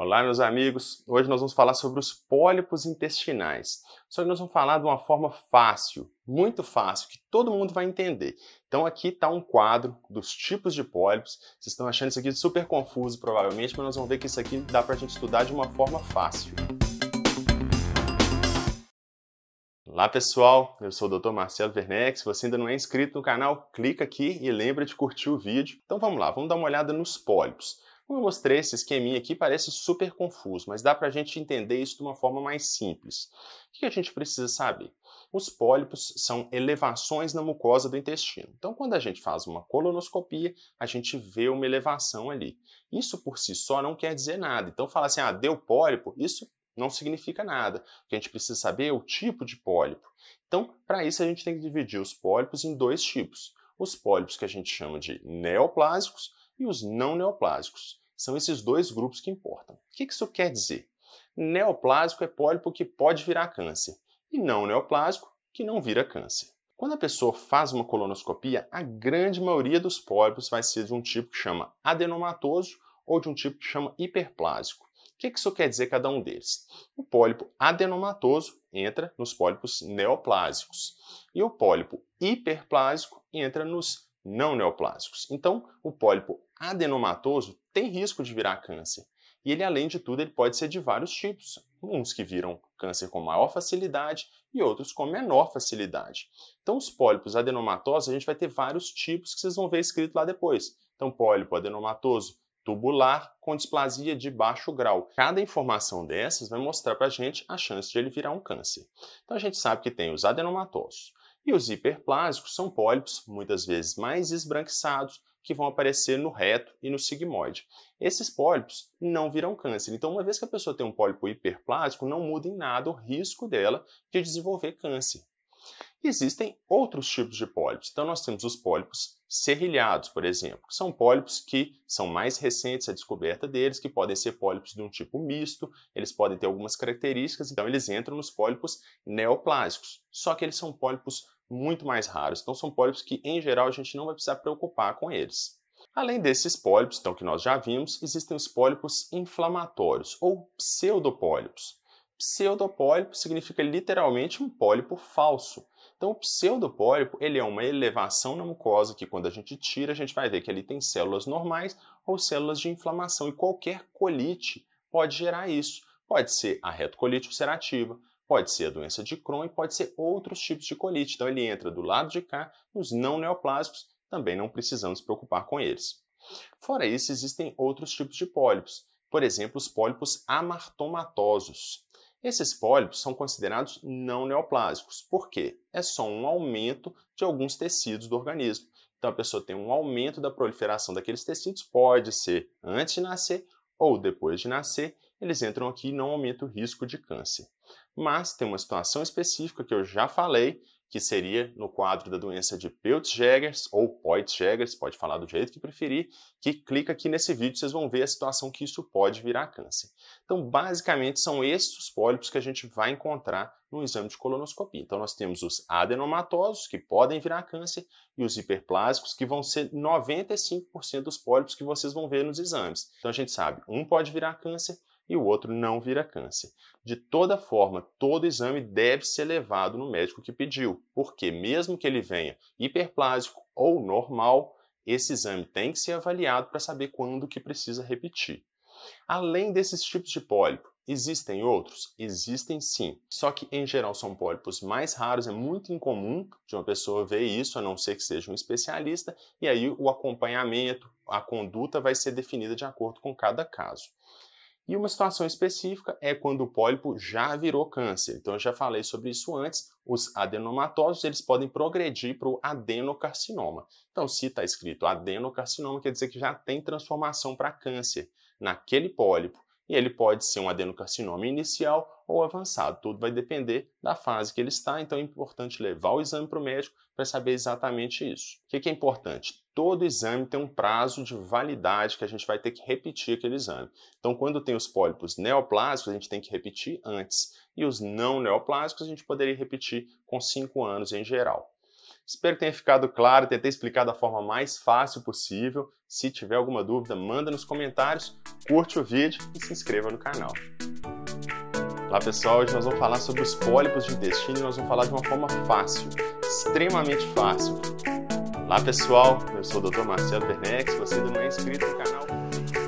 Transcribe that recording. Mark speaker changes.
Speaker 1: Olá, meus amigos! Hoje nós vamos falar sobre os pólipos intestinais. Só que nós vamos falar de uma forma fácil, muito fácil, que todo mundo vai entender. Então aqui está um quadro dos tipos de pólipos. Vocês estão achando isso aqui super confuso, provavelmente, mas nós vamos ver que isso aqui dá para a gente estudar de uma forma fácil. Olá pessoal, eu sou o Dr. Marcelo Werneck. Se você ainda não é inscrito no canal, clica aqui e lembra de curtir o vídeo. Então vamos lá, vamos dar uma olhada nos pólipos. Como eu mostrei, esse esqueminha aqui parece super confuso, mas dá para a gente entender isso de uma forma mais simples. O que a gente precisa saber? Os pólipos são elevações na mucosa do intestino. Então, quando a gente faz uma colonoscopia, a gente vê uma elevação ali. Isso por si só não quer dizer nada. Então, falar assim, ah, deu pólipo, isso não significa nada. O que a gente precisa saber é o tipo de pólipo. Então, para isso, a gente tem que dividir os pólipos em dois tipos. Os pólipos que a gente chama de neoplásicos e os não neoplásicos. São esses dois grupos que importam. O que isso quer dizer? Neoplásico é pólipo que pode virar câncer e não neoplásico que não vira câncer. Quando a pessoa faz uma colonoscopia, a grande maioria dos pólipos vai ser de um tipo que chama adenomatoso ou de um tipo que chama hiperplásico. O que isso quer dizer cada um deles? O pólipo adenomatoso entra nos pólipos neoplásicos e o pólipo hiperplásico entra nos não neoplásicos. Então, o pólipo adenomatoso tem risco de virar câncer. E ele, além de tudo, ele pode ser de vários tipos. Uns que viram câncer com maior facilidade e outros com menor facilidade. Então, os pólipos adenomatosos, a gente vai ter vários tipos que vocês vão ver escrito lá depois. Então, pólipo adenomatoso tubular com displasia de baixo grau. Cada informação dessas vai mostrar para a gente a chance de ele virar um câncer. Então, a gente sabe que tem os adenomatosos, e os hiperplásicos são pólipos, muitas vezes mais esbranquiçados, que vão aparecer no reto e no sigmoide. Esses pólipos não viram câncer. Então, uma vez que a pessoa tem um pólipo hiperplásico, não muda em nada o risco dela de desenvolver câncer. Existem outros tipos de pólipos. Então, nós temos os pólipos serrilhados, por exemplo, que são pólipos que são mais recentes a descoberta deles, que podem ser pólipos de um tipo misto, eles podem ter algumas características, então eles entram nos pólipos neoplásicos. Só que eles são pólipos muito mais raros. Então são pólipos que, em geral, a gente não vai precisar preocupar com eles. Além desses pólipos, então, que nós já vimos, existem os pólipos inflamatórios ou pseudopólipos. Pseudopólipo significa literalmente um pólipo falso. Então, o pseudopólipo ele é uma elevação na mucosa que, quando a gente tira, a gente vai ver que ali tem células normais ou células de inflamação. E qualquer colite pode gerar isso. Pode ser a retocolite ulcerativa, Pode ser a doença de Crohn e pode ser outros tipos de colite. Então ele entra do lado de cá, nos não neoplásicos, também não precisamos nos preocupar com eles. Fora isso, existem outros tipos de pólipos, por exemplo, os pólipos amartomatosos. Esses pólipos são considerados não neoplásicos, porque é só um aumento de alguns tecidos do organismo. Então a pessoa tem um aumento da proliferação daqueles tecidos, pode ser antes de nascer ou depois de nascer, eles entram aqui e não aumenta o risco de câncer. Mas tem uma situação específica que eu já falei, que seria no quadro da doença de Peutz-Jeghers ou Peutz-Jeghers, pode falar do jeito que preferir, que clica aqui nesse vídeo, vocês vão ver a situação que isso pode virar câncer. Então, basicamente, são esses os pólipos que a gente vai encontrar no exame de colonoscopia. Então, nós temos os adenomatosos, que podem virar câncer, e os hiperplásicos, que vão ser 95% dos pólipos que vocês vão ver nos exames. Então, a gente sabe, um pode virar câncer, e o outro não vira câncer. De toda forma, todo exame deve ser levado no médico que pediu, porque mesmo que ele venha hiperplásico ou normal, esse exame tem que ser avaliado para saber quando que precisa repetir. Além desses tipos de pólipo, existem outros? Existem sim. Só que em geral são pólipos mais raros, é muito incomum de uma pessoa ver isso, a não ser que seja um especialista, e aí o acompanhamento, a conduta vai ser definida de acordo com cada caso. E uma situação específica é quando o pólipo já virou câncer. Então eu já falei sobre isso antes. Os adenomatosos eles podem progredir para o adenocarcinoma. Então, se está escrito adenocarcinoma, quer dizer que já tem transformação para câncer naquele pólipo e ele pode ser um adenocarcinoma inicial ou avançado. Tudo vai depender da fase que ele está, então é importante levar o exame para o médico para saber exatamente isso. O que é importante? Todo exame tem um prazo de validade que a gente vai ter que repetir aquele exame. Então, quando tem os pólipos neoplásicos, a gente tem que repetir antes. E os não neoplásicos a gente poderia repetir com 5 anos em geral. Espero que tenha ficado claro, tentei explicar da forma mais fácil possível. Se tiver alguma dúvida, manda nos comentários, curte o vídeo e se inscreva no canal. Lá pessoal, hoje nós vamos falar sobre os pólipos de intestino e nós vamos falar de uma forma fácil, extremamente fácil. Lá pessoal, eu sou o Dr. Marcelo Bernex, se você ainda não é inscrito no canal,